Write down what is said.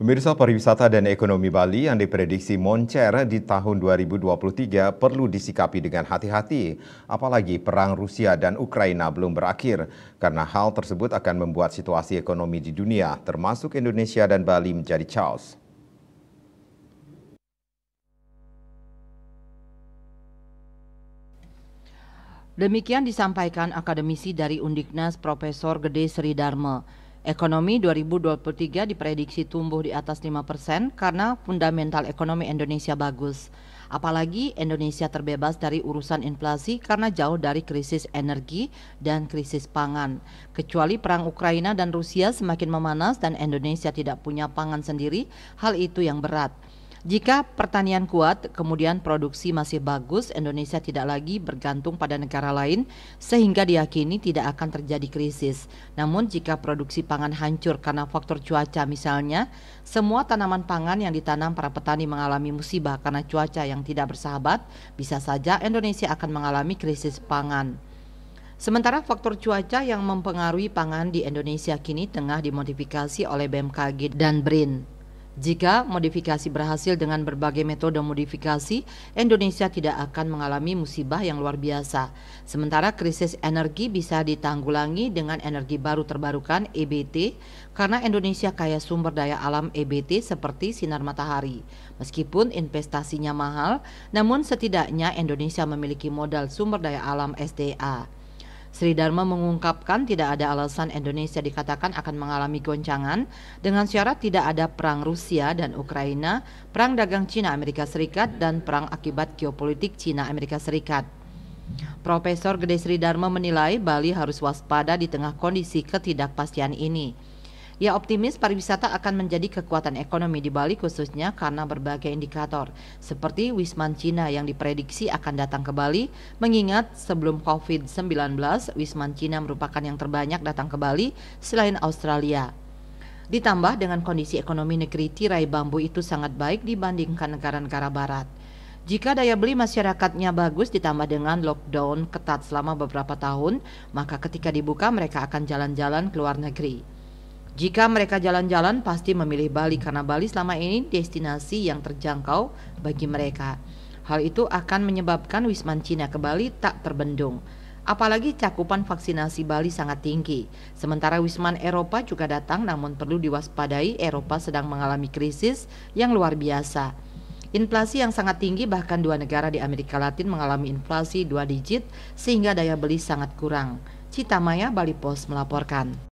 Pemirsa pariwisata dan ekonomi Bali yang diprediksi moncer di tahun 2023 perlu disikapi dengan hati-hati, apalagi perang Rusia dan Ukraina belum berakhir, karena hal tersebut akan membuat situasi ekonomi di dunia, termasuk Indonesia dan Bali menjadi chaos. Demikian disampaikan akademisi dari Undiknas Profesor Gede Sri Dharma. Ekonomi 2023 diprediksi tumbuh di atas 5% karena fundamental ekonomi Indonesia bagus. Apalagi Indonesia terbebas dari urusan inflasi karena jauh dari krisis energi dan krisis pangan. Kecuali perang Ukraina dan Rusia semakin memanas dan Indonesia tidak punya pangan sendiri, hal itu yang berat. Jika pertanian kuat, kemudian produksi masih bagus, Indonesia tidak lagi bergantung pada negara lain sehingga diyakini tidak akan terjadi krisis. Namun jika produksi pangan hancur karena faktor cuaca misalnya, semua tanaman pangan yang ditanam para petani mengalami musibah karena cuaca yang tidak bersahabat, bisa saja Indonesia akan mengalami krisis pangan. Sementara faktor cuaca yang mempengaruhi pangan di Indonesia kini tengah dimodifikasi oleh BMKG dan BRIN. Jika modifikasi berhasil dengan berbagai metode modifikasi, Indonesia tidak akan mengalami musibah yang luar biasa. Sementara krisis energi bisa ditanggulangi dengan energi baru terbarukan EBT karena Indonesia kaya sumber daya alam EBT seperti sinar matahari. Meskipun investasinya mahal, namun setidaknya Indonesia memiliki modal sumber daya alam SDA. Sri Dharma mengungkapkan tidak ada alasan Indonesia dikatakan akan mengalami goncangan dengan syarat tidak ada perang Rusia dan Ukraina, perang dagang Cina Amerika Serikat dan perang akibat geopolitik Cina Amerika Serikat. Profesor Gede Sri Dharma menilai Bali harus waspada di tengah kondisi ketidakpastian ini. Ia ya, optimis pariwisata akan menjadi kekuatan ekonomi di Bali khususnya karena berbagai indikator seperti Wisman Cina yang diprediksi akan datang ke Bali mengingat sebelum COVID-19 Wisman Cina merupakan yang terbanyak datang ke Bali selain Australia. Ditambah dengan kondisi ekonomi negeri tirai bambu itu sangat baik dibandingkan negara-negara barat. Jika daya beli masyarakatnya bagus ditambah dengan lockdown ketat selama beberapa tahun, maka ketika dibuka mereka akan jalan-jalan ke luar negeri. Jika mereka jalan-jalan pasti memilih Bali karena Bali selama ini destinasi yang terjangkau bagi mereka. Hal itu akan menyebabkan Wisman Cina ke Bali tak terbendung. Apalagi cakupan vaksinasi Bali sangat tinggi. Sementara Wisman Eropa juga datang namun perlu diwaspadai Eropa sedang mengalami krisis yang luar biasa. Inflasi yang sangat tinggi bahkan dua negara di Amerika Latin mengalami inflasi dua digit sehingga daya beli sangat kurang. Citamaya Bali Post melaporkan.